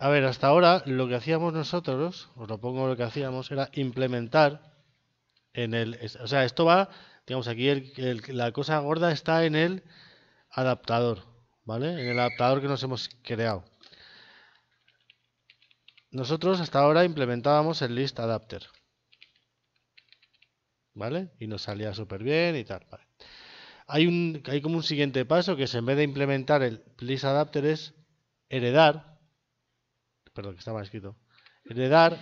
A ver, hasta ahora lo que hacíamos nosotros, os lo pongo lo que hacíamos, era implementar en el... O sea, esto va, digamos, aquí el, la cosa gorda está en el adaptador, ¿vale? En el adaptador que nos hemos creado. Nosotros hasta ahora implementábamos el list adapter. ¿Vale? Y nos salía súper bien y tal. ¿vale? Hay, un, hay como un siguiente paso que es en vez de implementar el list adapter es heredar perdón, que estaba escrito, heredar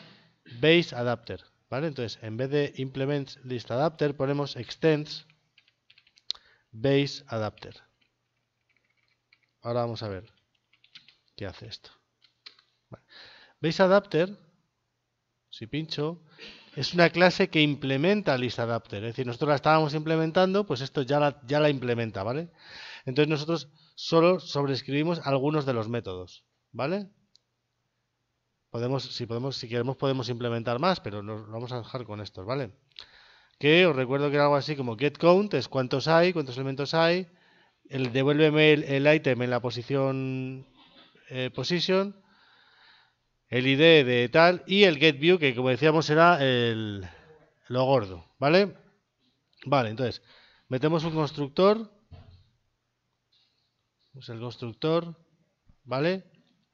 base adapter, ¿vale? Entonces, en vez de implement list adapter, ponemos extends base adapter. Ahora vamos a ver qué hace esto. Vale. Base adapter, si pincho, es una clase que implementa list adapter. Es decir, nosotros la estábamos implementando, pues esto ya la, ya la implementa, ¿vale? Entonces nosotros solo sobrescribimos algunos de los métodos, ¿vale? Podemos, si podemos, si queremos, podemos implementar más, pero nos vamos a dejar con estos, ¿vale? Que os recuerdo que era algo así como get count, es cuántos hay, cuántos elementos hay, el devuélveme el item en la posición eh, position, el id de tal y el get view que como decíamos era el, lo gordo, ¿vale? Vale, entonces metemos un constructor, es pues el constructor, ¿vale?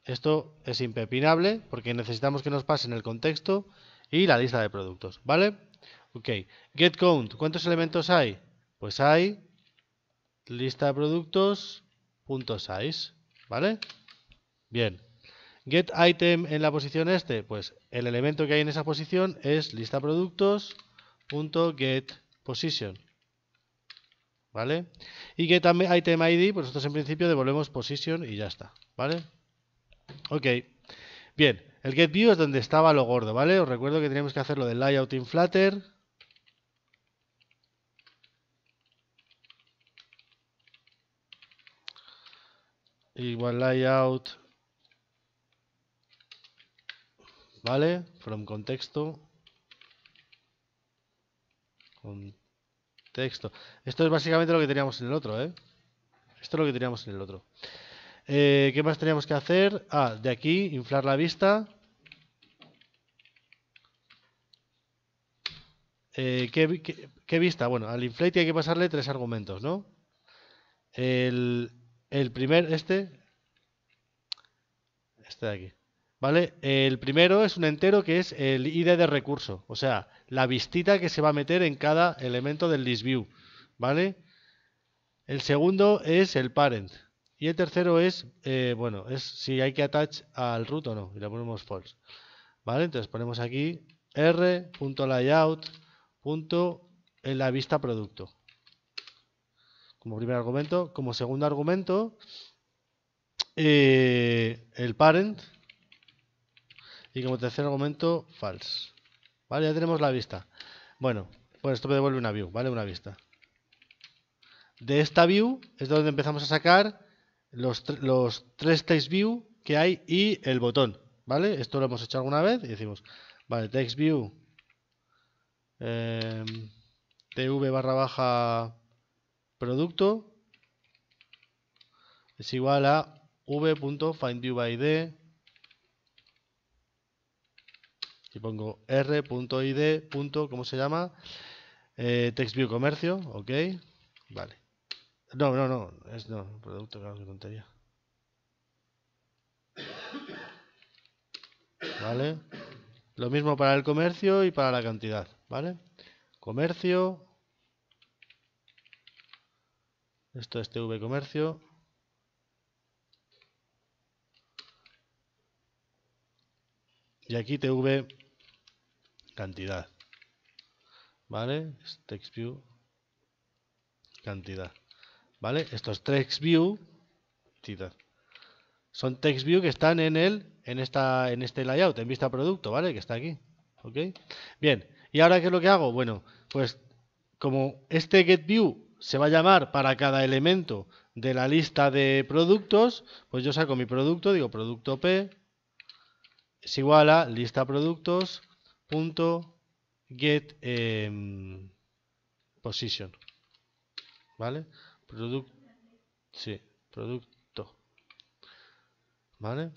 Esto es impepinable porque necesitamos que nos pasen el contexto y la lista de productos, ¿vale? Ok, get ¿cuántos elementos hay? Pues hay lista de productos punto ¿vale? Bien. Get item en la posición este, pues el elemento que hay en esa posición es lista de productos ¿vale? Y getItemId, item id, pues nosotros en principio devolvemos position y ya está, ¿vale? Ok. Bien, el getView es donde estaba lo gordo, ¿vale? Os recuerdo que teníamos que hacer lo del layout in Flutter. Igual layout. ¿Vale? From contexto. Contexto. Esto es básicamente lo que teníamos en el otro, ¿eh? Esto es lo que teníamos en el otro. Eh, ¿Qué más teníamos que hacer? Ah, de aquí, inflar la vista. Eh, ¿qué, vista? Bueno, al inflate hay que pasarle tres argumentos, ¿no? El, primer, este. Este de aquí. ¿Vale? El primero es un entero que es el ID de recurso, o sea, la vistita que se va a meter en cada elemento del list view, ¿vale? El segundo es el parent, y el tercero es, eh, bueno, es si hay que attach al root o no. Y le ponemos false. ¿Vale? Entonces ponemos aquí r.layout. en la vista producto. Como primer argumento. Como segundo argumento, eh, el parent. Y como tercer argumento, false. ¿Vale? Ya tenemos la vista. Bueno, pues esto me devuelve una view, ¿vale? Una vista. De esta view es donde empezamos a sacar los, los tres text view que hay y el botón, ¿vale? Esto lo hemos hecho alguna vez y decimos, vale, text view em, tv barra baja producto es igual a v.findViewById y pongo r.id. ¿Cómo se llama? Eh, comercio, ok, vale. No, no, no. Es no. Producto, no me contaría, ¿Vale? Lo mismo para el comercio y para la cantidad, ¿vale? Comercio. Esto es TV Comercio. Y aquí TV cantidad. ¿Vale? Text view cantidad. ¿Vale? Estos view son text view que están en el en esta en este layout, en vista producto, ¿vale? Que está aquí. ¿Ok? Bien, ¿y ahora qué es lo que hago? Bueno, pues como este get view se va a llamar para cada elemento de la lista de productos, pues yo saco mi producto, digo producto P es igual a lista productos get em, position, ¿vale? producto, sí, producto. ¿Vale?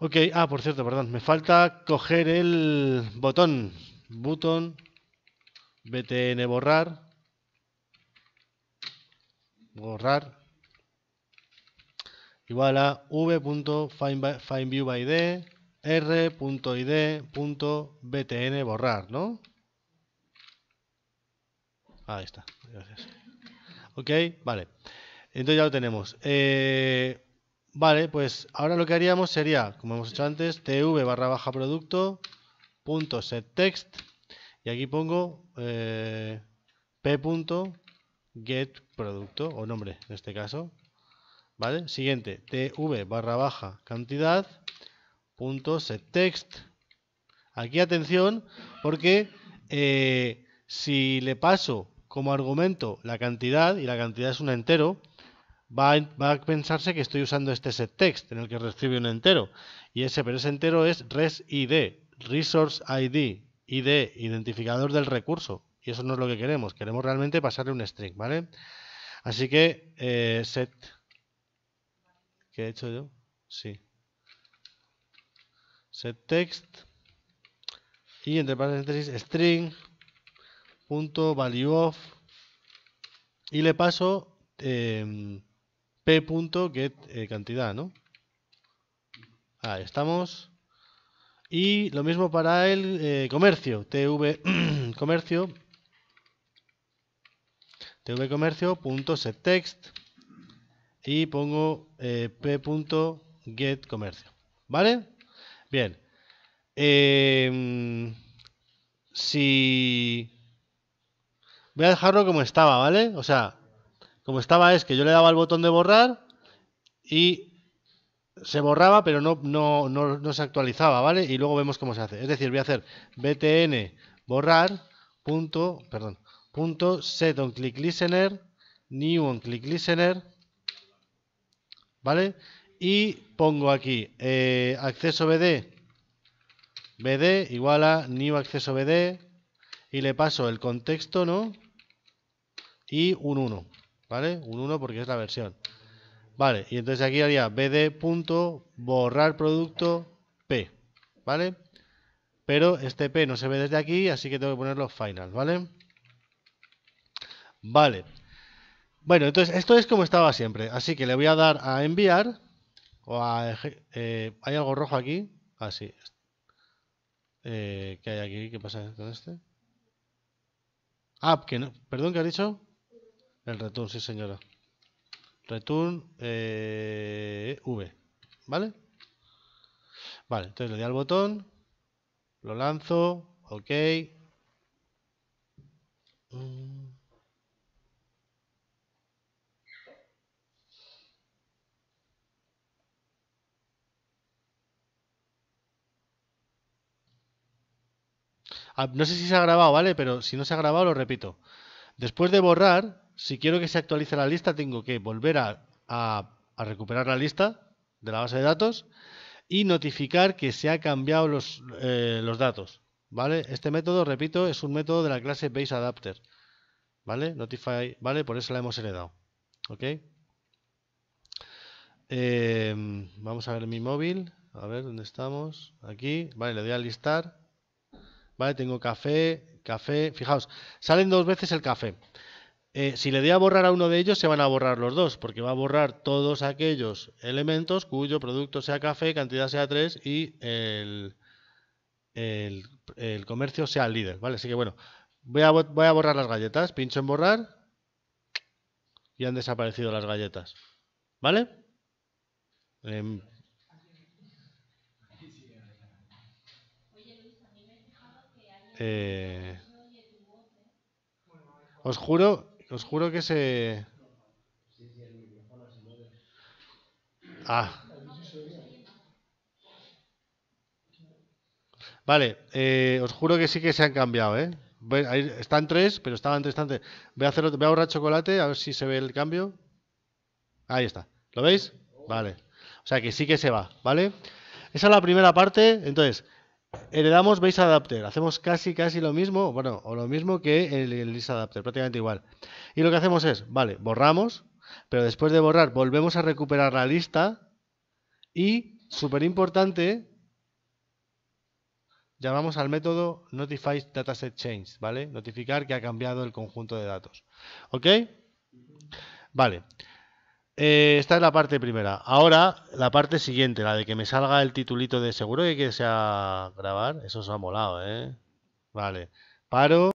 Ok, ah, por cierto, perdón. Me falta coger el botón. Button, btn borrar. Borrar. Igual a punto .btn borrar, ¿no? Ahí está, gracias. ¿Ok? Vale. Entonces ya lo tenemos. Eh, vale, pues ahora lo que haríamos sería, como hemos hecho antes, tv barra baja producto punto set text y aquí pongo eh, p punto get producto o nombre en este caso. ¿Vale? Siguiente, tv barra baja cantidad punto set text. Aquí atención porque eh, si le paso como argumento la cantidad, y la cantidad es un entero, va a, pensarse que estoy usando este set text en el que recibe un entero. Y ese, pero ese entero es res ID, resource ID, ID, identificador del recurso. Y eso no es lo que queremos, queremos realmente pasarle un string, ¿vale? Así que eh, set. ¿Qué he hecho yo? Sí. Set text. Y entre paréntesis string punto value of y le paso em, eh, p cantidad, ¿no? Ahí estamos. Y lo mismo para el eh, comercio, tv comercio tv comercio punto set text y pongo eh, p comercio, ¿vale? Bien. Em, si Voy a dejarlo como estaba, ¿vale? O sea, como estaba es que yo le daba el botón de borrar y se borraba, pero no, no, se actualizaba, ¿vale? Y luego vemos cómo se hace. Es decir, voy a hacer btn borrar punto, perdón, punto set on click listener, new on click listener, ¿vale? Y pongo aquí eh, acceso bd, bd igual a new acceso bd y le paso el contexto, ¿no? y un 1, ¿vale? Un 1 porque es la versión. Vale, y entonces aquí haría bd. borrar producto p, ¿vale? Pero este p no se ve desde aquí, así que tengo que ponerlo final, ¿vale? Vale. Bueno, entonces esto es como estaba siempre, así que le voy a dar a enviar, eh, ¿Hay algo rojo aquí? así, ah, eh, ¿Qué hay aquí? ¿Qué pasa con este? Ah, que no. ¿Perdón, que ha dicho? El return, sí señora. Return eh, V. ¿Vale? Vale, entonces le doy al botón. Lo lanzo. Ok. Ah, no sé si se ha grabado, ¿vale? Pero si no se ha grabado, lo repito. Después de borrar, si quiero que se actualice la lista, tengo que volver a, recuperar la lista de la base de datos y notificar que se han cambiado eh, los, datos. ¿Vale? Este método, repito, es un método de la clase BaseAdapter. ¿Vale? Notify, ¿vale? Por eso la hemos heredado. Eh, vamos a ver mi móvil. A ver dónde estamos. Aquí. Vale, le doy a listar. Vale, tengo café, café. Fijaos, salen dos veces el café. Eh, si le doy a borrar a uno de ellos, se van a borrar los dos, porque va a borrar todos aquellos elementos cuyo producto sea café, cantidad sea 3 y el, comercio sea el líder. ¿vale? Así que bueno, voy a, borrar las galletas, pincho en borrar y han desaparecido las galletas. ¿Vale? Em, eh, os juro os juro que se... Ah. Vale, eh, os juro que sí que se han cambiado, ¿eh? están tres, pero estaban tres, antes. Voy a, voy a ahorrar chocolate, a ver si se ve el cambio. Ahí está. ¿Lo veis? Vale. O sea que sí que se va, ¿vale? Esa es la primera parte. Entonces, heredamos Base Adapter. Hacemos casi, casi lo mismo, bueno, o lo mismo que el, list Adapter, prácticamente igual. Y lo que hacemos es, vale, borramos, pero después de borrar volvemos a recuperar la lista y, súper importante, llamamos al método notify dataset change, ¿vale? Notificar que ha cambiado el conjunto de datos. ¿Ok? Vale. Eh, esta es la parte primera. Ahora, la parte siguiente, la de que me salga el titulito de seguro que sea eh, grabar. Eso se ha molado, ¿eh? Vale. Paro.